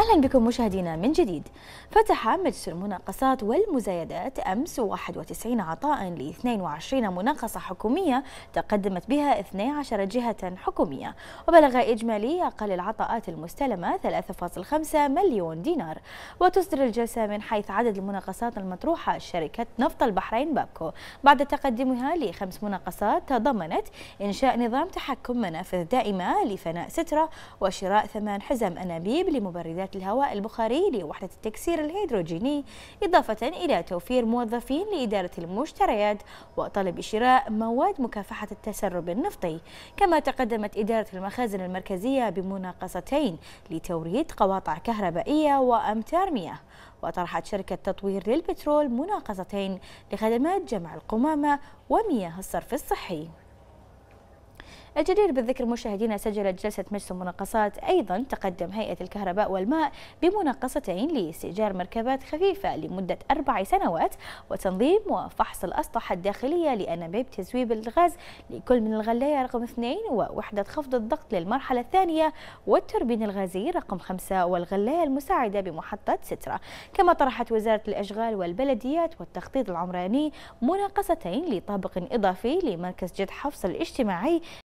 أهلا بكم مشاهدينا من جديد فتح مجلس المناقصات والمزايدات أمس 91 عطاء ل 22 مناقصة حكومية تقدمت بها 12 جهة حكومية وبلغ إجمالي أقل العطاءات المستلمة 3.5 مليون دينار وتصدر الجلسة من حيث عدد المناقصات المطروحة شركة نفط البحرين بابكو بعد تقدمها لخمس مناقصات تضمنت إنشاء نظام تحكم منافذ دائمة لفناء سترة وشراء ثمان حزم أنابيب لمبردات الهواء البخاري لوحدة التكسير الهيدروجيني إضافة إلى توفير موظفين لإدارة المشتريات وطلب شراء مواد مكافحة التسرب النفطي كما تقدمت إدارة المخازن المركزية بمناقصتين لتوريد قواطع كهربائية وأمتار مياه وطرحت شركة تطوير للبترول مناقصتين لخدمات جمع القمامة ومياه الصرف الصحي الجدير بالذكر مشاهدينا سجلت جلسة مجلس المناقصات أيضا تقدم هيئة الكهرباء والماء بمناقصتين لاستئجار مركبات خفيفة لمدة أربع سنوات وتنظيم وفحص الأسطح الداخلية لأنابيب تزويب الغاز لكل من الغلاية رقم 2 ووحدة خفض الضغط للمرحلة الثانية والتوربين الغازي رقم 5 والغلاية المساعدة بمحطة سترة كما طرحت وزارة الأشغال والبلديات والتخطيط العمراني مناقصتين لطابق إضافي لمركز جد حفص الاجتماعي